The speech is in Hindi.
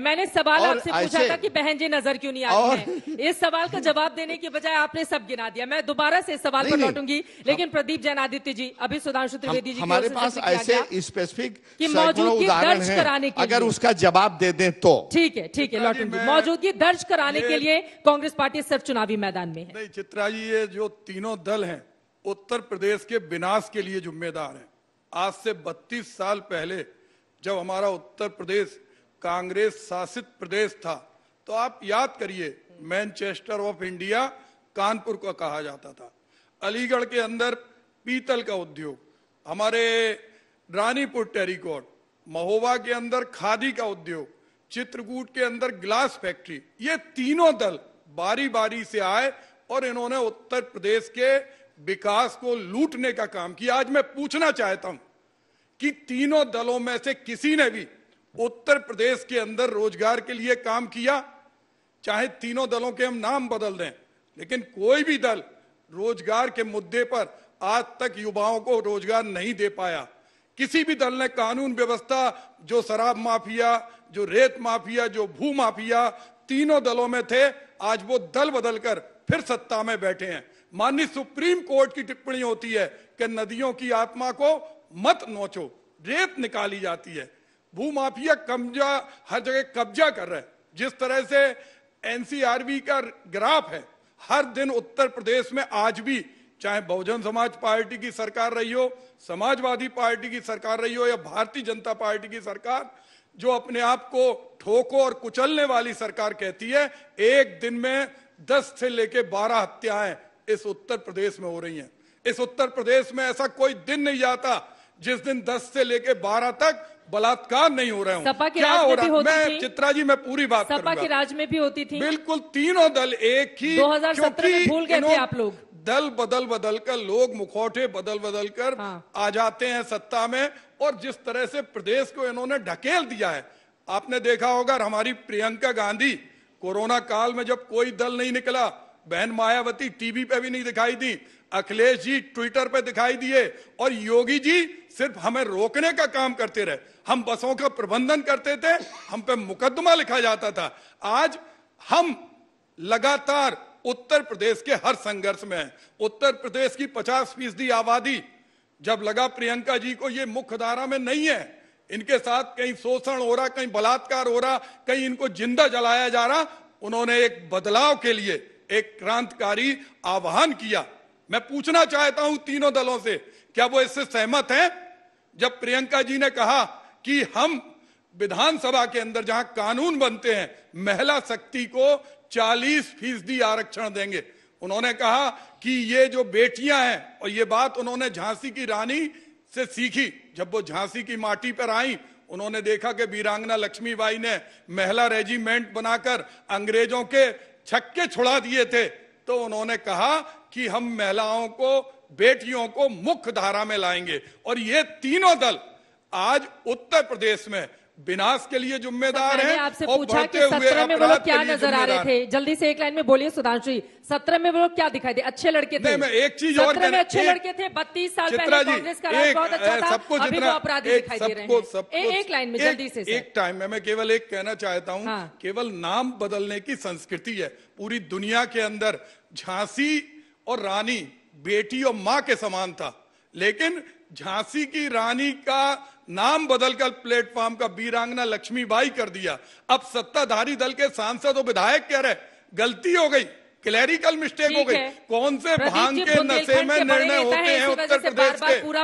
मैंने सवाल आपसे पूछा था कि बहन जी नजर क्यों नहीं आ रही है इस सवाल का जवाब देने के बजाय आपने सब गिना दिया मैं दोबारा से सवाल पर लौटूंगी लेकिन प्रदीप जैनादित्य जी अभी सुधांशु त्रिवेदी जी हमारे पास ऐसे स्पेसिफिक की मौजूदगी दर्ज कराने की अगर उसका जवाब दे दें तो ठीक है ठीक है लौटूंगी मौजूदगी दर्ज कराने के लिए कांग्रेस पार्टी सिर्फ चुनावी मैदान में है चित्रा जी ये जो तीनों दल है उत्तर प्रदेश के विनाश के लिए जिम्मेदार है आज से बत्तीस साल पहले जब हमारा उत्तर प्रदेश कांग्रेस शासित प्रदेश था तो आप याद करिए मैनचेस्टर ऑफ इंडिया कानपुर को कहा जाता था अलीगढ़ के अंदर पीतल का उद्योग हमारे रानीपुर टेरिकॉट महोबा के अंदर खादी का उद्योग चित्रकूट के अंदर ग्लास फैक्ट्री ये तीनों दल बारी बारी से आए और इन्होंने उत्तर प्रदेश के विकास को लूटने का काम किया आज मैं पूछना चाहता हूं कि तीनों दलों में से किसी ने भी उत्तर प्रदेश के अंदर रोजगार के लिए काम किया चाहे तीनों दलों के हम नाम बदल दें लेकिन कोई भी दल रोजगार के मुद्दे पर आज तक युवाओं को रोजगार नहीं दे पाया किसी भी दल ने कानून व्यवस्था जो शराब माफिया जो रेत माफिया जो भू माफिया तीनों दलों में थे आज वो दल बदलकर फिर सत्ता में बैठे हैं माननीय सुप्रीम कोर्ट की टिप्पणी होती है कि नदियों की आत्मा को मत नोचो रेत निकाली जाती है भूमाफिया कब्जा हर जगह कब्जा कर रहे हैं जिस तरह से एनसीआरबी का ग्राफ है हर दिन उत्तर प्रदेश में आज भी चाहे बहुजन समाज पार्टी की सरकार रही हो समाजवादी पार्टी की सरकार रही हो या भारतीय जनता पार्टी की सरकार जो अपने आप को ठोको और कुचलने वाली सरकार कहती है एक दिन में 10 से लेकर 12 हत्याएं इस उत्तर प्रदेश में हो रही हैं इस उत्तर प्रदेश में ऐसा कोई दिन नहीं जाता जिस दिन 10 से लेके 12 तक बलात्कार नहीं हो रहे हूं। सपा के क्या राज हो रहा मैं चित्रा जी मैं पूरी बात सपा के राज में भी होती थी बिल्कुल तीनों दल एक ही 2017 में भूल गए थे आप लोग दल बदल बदल कर लोग मुखौटे बदल बदल कर हाँ। आ जाते हैं सत्ता में और जिस तरह से प्रदेश को इन्होंने ढकेल दिया है आपने देखा होगा हमारी प्रियंका गांधी कोरोना काल में जब कोई दल नहीं निकला बहन मायावती टीवी पे भी नहीं दिखाई दी अखिलेश जी ट्विटर पे दिखाई दिए और योगी जी सिर्फ हमें रोकने का काम करते रहे हम बसों का प्रबंधन करते थे हम पे मुकदमा लिखा जाता था आज हम लगातार उत्तर प्रदेश के हर संघर्ष में हैं उत्तर प्रदेश की पचास फीसदी आबादी जब लगा प्रियंका जी को ये मुख्य धारा में नहीं है इनके साथ कहीं शोषण हो रहा कहीं बलात्कार हो रहा कहीं इनको जिंदा जलाया जा रहा उन्होंने एक बदलाव के लिए एक क्रांतिकारी आह्वान किया मैं पूछना चाहता हूं तीनों दलों से क्या वो इससे सहमत हैं जब प्रियंका जी ने कहा कि हम विधानसभा के अंदर जहां कानून बनते हैं महिला शक्ति को 40 फीसदी आरक्षण देंगे उन्होंने कहा कि ये जो बेटियां हैं और ये बात उन्होंने झांसी की रानी से सीखी जब वो झांसी की माटी पर आई उन्होंने देखा कि वीरांगना लक्ष्मीबाई ने महिला रेजिमेंट बनाकर अंग्रेजों के छक्के छुड़ा दिए थे तो उन्होंने कहा कि हम महिलाओं को बेटियों को मुख्य धारा में लाएंगे और ये तीनों दल आज उत्तर प्रदेश में विनाश के लिए जिम्मेदार है आपसे पूछा कि सत्रह में वो लोग क्या नजर आ रहे थे जल्दी से एक लाइन में बोलिए सुधांशु जी सत्रह में वो लोग क्या दिखाई दे अच्छे लड़के थे मैं एक चीज और में अच्छे लड़के थे बत्तीस साल पहले कांग्रेस का बहुत अच्छा था सबको अभी वो अपराधी दिखाई दे रहे हैं एक लाइन में जल्दी से एक टाइम में मैं केवल एक कहना चाहता हूँ हाँ। केवल नाम बदलने की संस्कृति है पूरी दुनिया के अंदर झांसी और रानी बेटी और माँ के समान था लेकिन झांसी की रानी का नाम बदलकर प्लेटफॉर्म का बीरांगना लक्ष्मीबाई कर दिया अब सत्ताधारी दल के सांसद और विधायक कह रहे गलती हो गई क्लैरिकल मिस्टेक हो गई कौन से भांग के नशे में निर्णय होते हैं उत्तर प्रदेश के